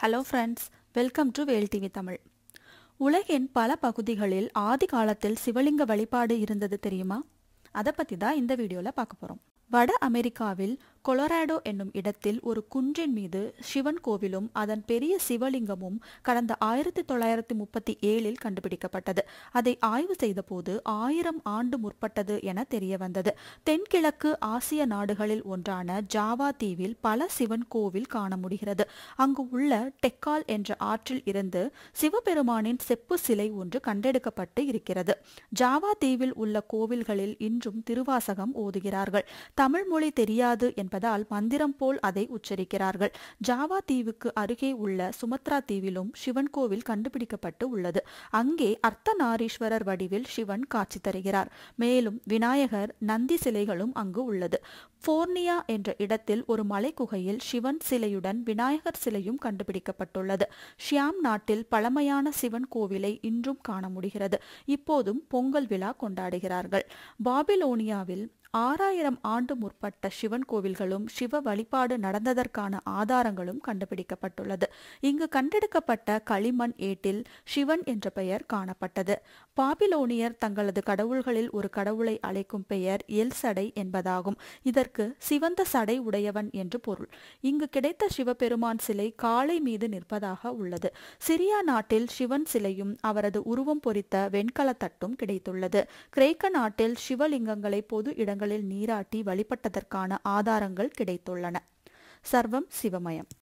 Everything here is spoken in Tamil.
hello friends welcome to Vel TV Tamil உலகின் பல பகுதிகளில் ஆதி காலத்தில் சிவலிங்க வழிபாடு இருந்தது தெரியுமா அதை பற்றி தான் இந்த வீடியோவில் பார்க்க போகிறோம் வட அமெரிக்காவில் கொலராடோ என்னும் இடத்தில் ஒரு குன்றின் மீது சிவன் கோவிலும் அதன் பெரிய சிவலிங்கமும் கடந்த ஆயிரத்தி தொள்ளாயிரத்தி முப்பத்தி ஏழில் கண்டுபிடிக்கப்பட்டது அதை ஆய்வு செய்தபோது ஆயிரம் ஆண்டு முற்பட்டது என தெரிய வந்தது தென்கிழக்கு ஆசிய நாடுகளில் ஒன்றான ஜாவா தீவில் பல சிவன் கோவில் காண முடிகிறது அங்கு உள்ள டெக்கால் என்ற ஆற்றில் இருந்து சிவபெருமானின் செப்பு சிலை ஒன்று கண்டெடுக்கப்பட்டு இருக்கிறது ஜாவா தீவில் உள்ள கோவில்களில் இன்றும் திருவாசகம் ஓதுகிறார்கள் தமிழ் மொழி தெரியாது என்பதால் மந்திரம் போல் அதை உச்சரிக்கிறார்கள் ஜாவா தீவுக்கு அருகே உள்ள சுமத்ரா தீவிலும் சிவன் கோவில் கண்டுபிடிக்கப்பட்டு உள்ளது அங்கே அர்த்தநாரீஸ்வரர் வடிவில் சிவன் காட்சி தருகிறார் மேலும் விநாயகர் நந்தி சிலைகளும் அங்கு உள்ளது போர்னியா என்ற இடத்தில் ஒரு மலைக்குகையில் சிவன் சிலையுடன் விநாயகர் சிலையும் கண்டுபிடிக்கப்பட்டுள்ளது ஷியாம் நாட்டில் பழமையான சிவன் கோவிலை இன்றும் காண முடிகிறது இப்போதும் பொங்கல் விழா கொண்டாடுகிறார்கள் பாபிலோனியாவில் ஆறாயிரம் ஆண்டு முற்பட்ட சிவன் கோவில்களும் சிவ வழிபாடு நடந்ததற்கான ஆதாரங்களும் கண்டுபிடிக்கப்பட்டுள்ளது இங்கு கண்டெடுக்கப்பட்ட களிமண் ஏட்டில் சிவன் என்ற பெயர் காணப்பட்டது பாபிலோனியர் தங்களது கடவுள்களில் ஒரு கடவுளை அழைக்கும் பெயர் எல் சடை என்பதாகும் இதற்கு சிவந்த சடை உடையவன் என்று பொருள் இங்கு கிடைத்த சிவபெருமான் சிலை காளை மீது நிற்பதாக உள்ளது சிரியா நாட்டில் சிவன் சிலையும் அவரது உருவம் பொறித்த வெண்கல தட்டும் கிடைத்துள்ளது கிரேக்க நாட்டில் சிவலிங்கங்களை பொது இடங்கள் நீராட்டி வழிபட்டதற்கான ஆதாரங்கள் கிடைத்துள்ளன சர்வம் சிவமயம்